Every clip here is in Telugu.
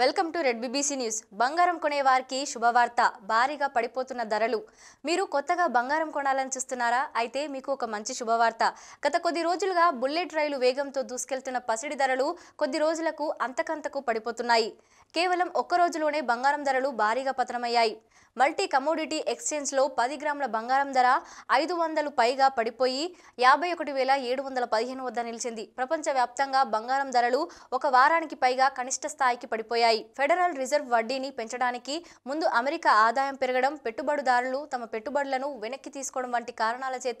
welcome to red BBC news బంగారం కొనే వారికి శుభవార్త భారీగా పడిపోతున్న ధరలు మీరు కొత్తగా బంగారం కొనాలని చూస్తున్నారా అయితే మీకు ఒక మంచి శుభవార్త గత కొద్ది రోజులుగా బుల్లెట్ రైలు వేగంతో దూసుకెళ్తున్న పసిడి ధరలు కొద్ది రోజులకు అంతకంతకు పడిపోతున్నాయి కేవలం ఒక్క రోజులోనే బంగారం ధరలు భారీగా పతనమయ్యాయి మల్టీ కమోడిటీ ఎక్స్చేంజ్లో పది గ్రాముల బంగారం ధర ఐదు వందలు పైగా పడిపోయి యాభై ఒకటి వేల ఏడు వందల పదిహేను వద్ద నిలిచింది ప్రపంచవ్యాప్తంగా బంగారం ధరలు ఒక వారానికి పైగా కనిష్ట స్థాయికి పడిపోయాయి ఫెడరల్ రిజర్వ్ వడ్డీని పెంచడానికి ముందు అమెరికా ఆదాయం పెరగడం పెట్టుబడిదారులు తమ పెట్టుబడులను వెనక్కి తీసుకోవడం వంటి కారణాల చేత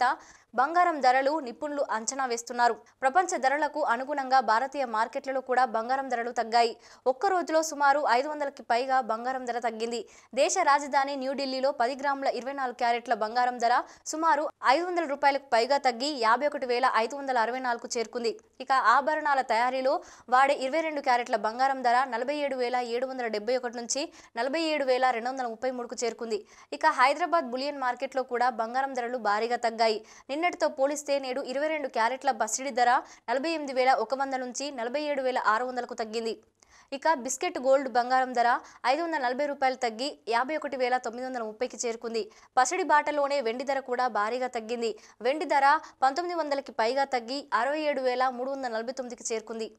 బంగారం ధరలు నిపుణులు అంచనా వేస్తున్నారు ప్రపంచ ధరలకు అనుగుణంగా భారతీయ మార్కెట్లలో కూడా బంగారం ధరలు తగ్గాయి ఒక్క రోజులో సుమారు ఐదు వందలకి పైగా బంగారం ధర తగ్గింది దేశ రాజధాని న్యూఢిల్లీలో పది గ్రాముల ఇరవై నాలుగు క్యారెట్ల బంగారం ధర సుమారు ఐదు వందల రూపాయలకు పైగా తగ్గి యాభై ఒకటి వేల ఐదు వందల అరవై నాలుగు చేరుకుంది ఇక ఆభరణాల తయారీలో వాడే ఇరవై రెండు క్యారెట్ల బంగారం ధర నలభై ఏడు వేల ఏడు వందల డెబ్బై ఒకటి నుంచి నలభై ఏడు వేల రెండు వందల ముప్పై మూడుకు చేరుకుంది ఇక హైదరాబాద్ బులియన్ మార్కెట్లో కూడా బంగారం ధరలు భారీగా తగ్గాయి నిన్న నిన్నటితో పోలిస్తే నేడు ఇరవై రెండు క్యారెట్ల బస్సిడి ధర నలభై ఎనిమిది వేల ఒక వంద నుంచి నలభై ఏడు వేల ఆరు వందలకు తగ్గింది ఇక బిస్కెట్ గోల్డ్ బంగారం ధర ఐదు వందల నలభై రూపాయలు తగ్గి యాభై ఒకటి వేల తొమ్మిది వందల ముప్పైకి చేరుకుంది పసిడి బాటలోనే వెండి ధర కూడా భారీగా తగ్గింది వెండి ధర పంతొమ్మిది వందలకి పైగా తగ్గి అరవై ఏడు వేల మూడు వందల నలభై తొమ్మిదికి చేరుకుంది